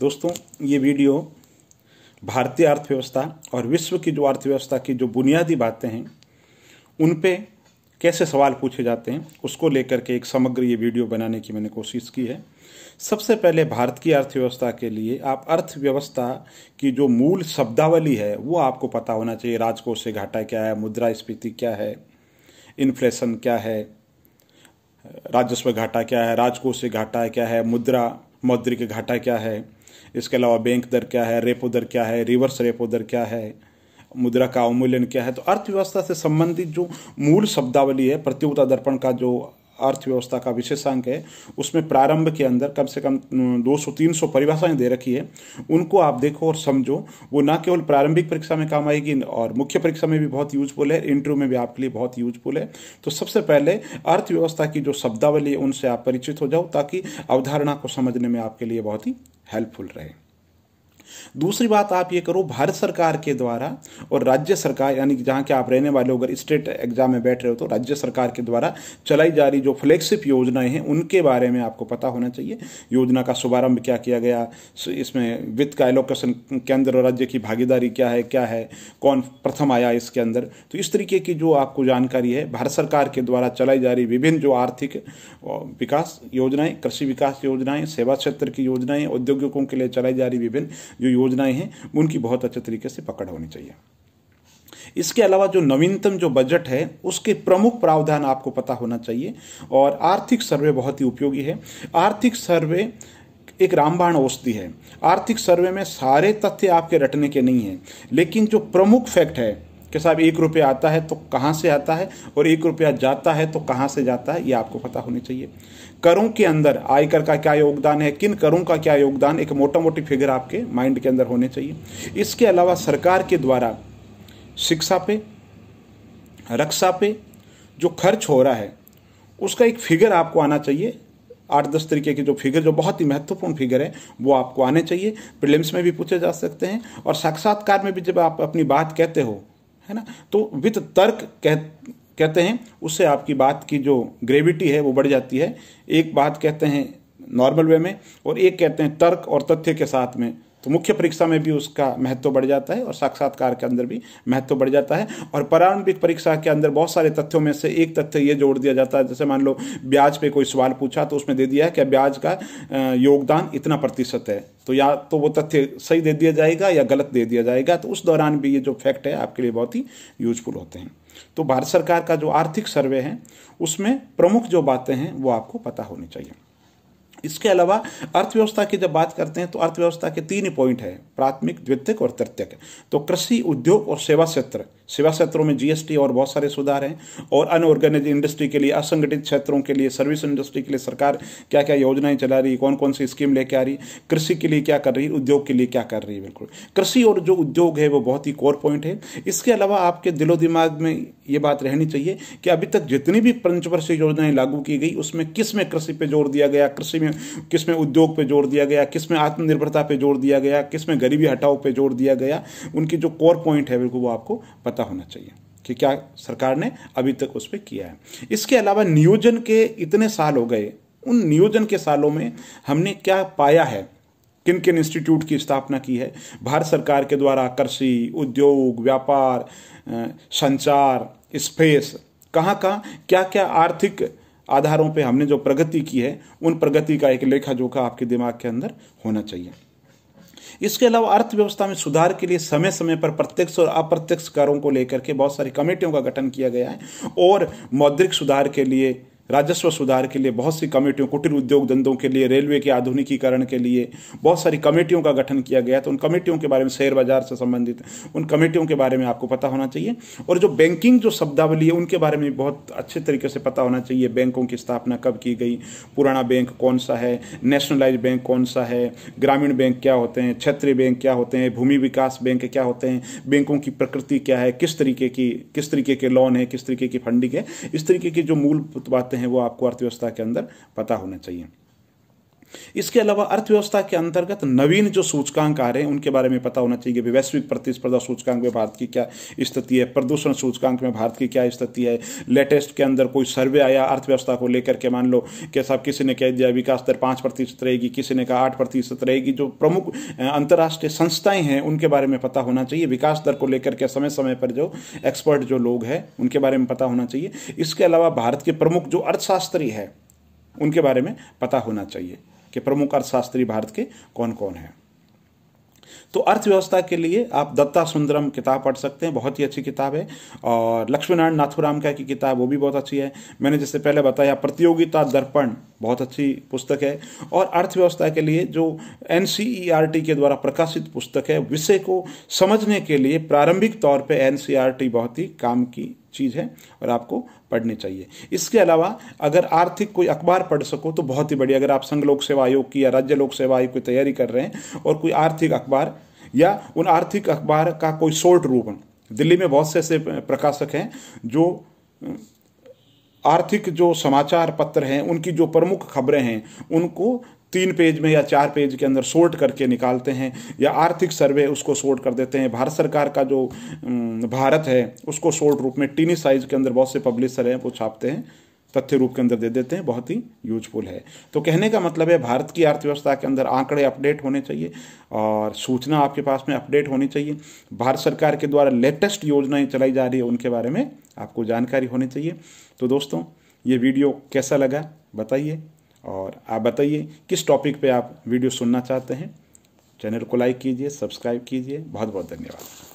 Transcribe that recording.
दोस्तों ये वीडियो भारतीय अर्थव्यवस्था और विश्व की जो अर्थव्यवस्था की जो बुनियादी बातें हैं उन पे कैसे सवाल पूछे जाते हैं उसको लेकर के एक समग्र ये वीडियो बनाने की मैंने कोशिश की है सबसे पहले भारत की अर्थव्यवस्था के लिए आप अर्थव्यवस्था की जो मूल शब्दावली है वो आपको पता होना चाहिए राजकोष से घाटा क्या है मुद्रा स्फीति क्या है इन्फ्लेशन क्या है राजस्व घाटा क्या है राजकोष से घाटा क्या है मुद्रा मौद्रिक घाटा क्या है इसके अलावा बैंक दर क्या है रेपो दर क्या है रिवर्स रेपो दर क्या है मुद्रा का अवमूल्यन क्या है तो अर्थव्यवस्था से संबंधित जो मूल शब्दावली है प्रतियोगिता दर्पण का जो अर्थव्यवस्था का विशेषांक है उसमें प्रारंभ के अंदर कम से कम 200-300 परिभाषाएं दे रखी है उनको आप देखो और समझो वो ना केवल प्रारंभिक परीक्षा में काम आएगी और मुख्य परीक्षा में भी बहुत यूजफुल है इंटरव्यू में भी आपके लिए बहुत यूजफुल है तो सबसे पहले अर्थव्यवस्था की जो शब्दावली है उनसे आप परिचित हो जाओ ताकि अवधारणा को समझने में आपके लिए बहुत ही हेल्पफुल रहे दूसरी बात आप ये करो भारत सरकार के द्वारा और राज्य सरकार यानी जहाँ के आप रहने वाले हो अगर स्टेट एग्जाम में बैठ रहे हो तो राज्य सरकार के द्वारा चलाई जा रही जो फ्लैगशिप योजनाएं हैं उनके बारे में आपको पता होना चाहिए योजना का शुभारंभ क्या किया गया इसमें वित्त का एलोकेशन केंद्र और राज्य की भागीदारी क्या है क्या है कौन प्रथम आया इसके अंदर तो इस तरीके की जो आपको जानकारी है भारत सरकार के द्वारा चलाई जा रही विभिन्न जो आर्थिक विकास योजनाएं कृषि विकास योजनाएं सेवा क्षेत्र की योजनाएं औद्योगिकों के लिए चलाई जा रही विभिन्न जो योजनाएं हैं उनकी बहुत अच्छे तरीके से पकड़ होनी चाहिए इसके अलावा जो नवीनतम जो बजट है उसके प्रमुख प्रावधान आपको पता होना चाहिए और आर्थिक सर्वे बहुत ही उपयोगी है आर्थिक सर्वे एक रामबाण औषधि है आर्थिक सर्वे में सारे तथ्य आपके रटने के नहीं हैं लेकिन जो प्रमुख फैक्ट है कि साहब एक रुपया आता है तो कहाँ से आता है और एक रुपया जाता है तो कहाँ से जाता है ये आपको पता होनी चाहिए करों के अंदर आयकर का क्या योगदान है किन करों का क्या योगदान एक मोटा मोटी फिगर आपके माइंड के अंदर होने चाहिए इसके अलावा सरकार के द्वारा शिक्षा पे रक्षा पे जो खर्च हो रहा है उसका एक फिगर आपको आना चाहिए आठ दस तरीके के जो फिगर जो बहुत ही महत्वपूर्ण फिगर है वो आपको आने चाहिए प्रिलिम्स में भी पूछे जा सकते हैं और साक्षात्कार में भी जब आप अपनी बात कहते हो है ना तो विथ तर्क कह कहते हैं उससे आपकी बात की जो ग्रेविटी है वो बढ़ जाती है एक बात कहते हैं नॉर्मल वे में और एक कहते हैं तर्क और तथ्य के साथ में तो मुख्य परीक्षा में भी उसका महत्व बढ़ जाता है और साक्षात्कार के अंदर भी महत्व बढ़ जाता है और प्रारंभिक परीक्षा के अंदर बहुत सारे तथ्यों में से एक तथ्य ये जोड़ दिया जाता है जैसे मान लो ब्याज पे कोई सवाल पूछा तो उसमें दे दिया है कि ब्याज का योगदान इतना प्रतिशत है तो या तो वो तथ्य सही दे दिया जाएगा या गलत दे दिया जाएगा तो उस दौरान भी ये जो फैक्ट है आपके लिए बहुत ही यूजफुल होते हैं तो भारत सरकार का जो आर्थिक सर्वे है उसमें प्रमुख जो बातें हैं वो आपको पता होनी चाहिए इसके अलावा अर्थव्यवस्था की जब बात करते हैं तो अर्थव्यवस्था के तीन ही पॉइंट हैं प्राथमिक द्वितीयक और तृतीयक तो कृषि उद्योग और सेवा क्षेत्र सेवा क्षेत्रों में जीएसटी और बहुत सारे सुधार हैं और अनऑर्गेनाइज इंडस्ट्री के लिए असंगठित क्षेत्रों के लिए सर्विस इंडस्ट्री के लिए सरकार क्या क्या योजनाएं चला रही कौन कौन सी स्कीम लेके आ रही कृषि के लिए क्या कर रही है उद्योग के लिए क्या कर रही है बिल्कुल कृषि और जो उद्योग है वो बहुत ही कोर पॉइंट है इसके अलावा आपके दिलो दिमाग में ये बात रहनी चाहिए कि अभी तक जितनी भी पंचवर्षीय योजनाएं लागू की गई उसमें किस में कृषि पर जोर दिया गया कृषि में किस में उद्योग पर जोर दिया गया किस में आत्मनिर्भरता पे जोर दिया गया किस में गरीबी हटाओ पर जोर दिया गया उनकी जो कोर पॉइंट है बिल्कुल वो आपको पता पता होना चाहिए कि क्या सरकार ने अभी तक उस पर किया है इसके अलावा नियोजन के इतने साल हो गए उन नियोजन के सालों में हमने क्या पाया है किन किन इंस्टीट्यूट की स्थापना की है भारत सरकार के द्वारा कृषि उद्योग व्यापार संचार स्पेस कहाँ कहाँ क्या क्या आर्थिक आधारों पे हमने जो प्रगति की है उन प्रगति का एक लेखा जोखा आपके दिमाग के अंदर होना चाहिए इसके अलावा अर्थव्यवस्था में सुधार के लिए समय समय पर प्रत्यक्ष और अप्रत्यक्ष करों को लेकर के बहुत सारी कमेटियों का गठन किया गया है और मौद्रिक सुधार के लिए राजस्व सुधार के लिए बहुत सी कमेटियों कुटीर उद्योग धंधों के लिए रेलवे के आधुनिकीकरण के लिए बहुत सारी कमेटियों का गठन किया गया तो उन कमेटियों के बारे में शेयर बाजार से संबंधित उन कमेटियों के बारे में आपको पता होना चाहिए और जो बैंकिंग जो शब्दावली है उनके बारे में बहुत अच्छे तरीके से पता होना चाहिए बैंकों की स्थापना कब की गई पुराना बैंक कौन सा है नेशनलाइज बैंक कौन सा है ग्रामीण बैंक क्या होते हैं क्षेत्रीय बैंक क्या होते हैं भूमि विकास बैंक क्या होते हैं बैंकों की प्रकृति क्या है किस तरीके की किस तरीके के लोन है किस तरीके की फंडिंग है इस तरीके की जो मूलभूत बातें हैं वो आपको अर्थव्यवस्था के अंदर पता होना चाहिए इसके अलावा अर्थव्यवस्था के अंतर्गत नवीन जो सूचकांक आ रहे हैं उनके बारे में पता होना चाहिए कि वैश्विक प्रतिस्पर्धा सूचकांक में भारत की क्या स्थिति है प्रदूषण सूचकांक में भारत की क्या स्थिति है लेटेस्ट के अंदर कोई सर्वे आया अर्थव्यवस्था को लेकर के मान लो कि साहब किसी ने कह दिया विकास दर पाँच प्रतिशत रहेगी किसी ने कहा आठ प्रतिशत रहेगी जो प्रमुख अंतर्राष्ट्रीय संस्थाएं हैं उनके बारे में पता होना चाहिए विकास दर को लेकर के समय समय पर जो एक्सपर्ट जो लोग हैं उनके बारे में पता होना चाहिए इसके अलावा भारत के प्रमुख जो अर्थशास्त्री है उनके बारे में पता होना चाहिए के प्रमुख अर्थशास्त्री भारत के कौन कौन हैं तो अर्थव्यवस्था के लिए आप दत्ता सुंदरम किताब पढ़ सकते हैं बहुत ही अच्छी किताब है और लक्ष्मीनारायण नाथुराम का की किताब वो भी बहुत अच्छी है मैंने जिससे पहले बताया प्रतियोगिता दर्पण बहुत अच्छी पुस्तक है और अर्थव्यवस्था के लिए जो एन e के द्वारा प्रकाशित पुस्तक है विषय को समझने के लिए प्रारंभिक तौर पर एन e बहुत ही काम की चीज़ है और आपको पढ़नी चाहिए इसके अलावा अगर आर्थिक कोई अखबार पढ़ सको तो बहुत ही बढ़िया अगर आप संघ लोक सेवा आयोग की या राज्य लोक सेवा आयोग की तैयारी कर रहे हैं और कोई आर्थिक अखबार या उन आर्थिक अखबार का कोई शॉर्ट रूप दिल्ली में बहुत से ऐसे प्रकाशक हैं जो आर्थिक जो समाचार पत्र हैं उनकी जो प्रमुख खबरें हैं उनको तीन पेज में या चार पेज के अंदर सोर्ट करके निकालते हैं या आर्थिक सर्वे उसको सोर्ट कर देते हैं भारत सरकार का जो भारत है उसको सोर्ट रूप में टीनी साइज के अंदर बहुत से पब्लिशर हैं वो छापते हैं तथ्य रूप के अंदर दे देते हैं बहुत ही यूजफुल है तो कहने का मतलब है भारत की अर्थव्यवस्था के अंदर आंकड़े अपडेट होने चाहिए और सूचना आपके पास में अपडेट होनी चाहिए भारत सरकार के द्वारा लेटेस्ट योजनाएं चलाई जा रही है उनके बारे में आपको जानकारी होनी चाहिए तो दोस्तों ये वीडियो कैसा लगा बताइए और आप बताइए किस टॉपिक पे आप वीडियो सुनना चाहते हैं चैनल को लाइक कीजिए सब्सक्राइब कीजिए बहुत बहुत धन्यवाद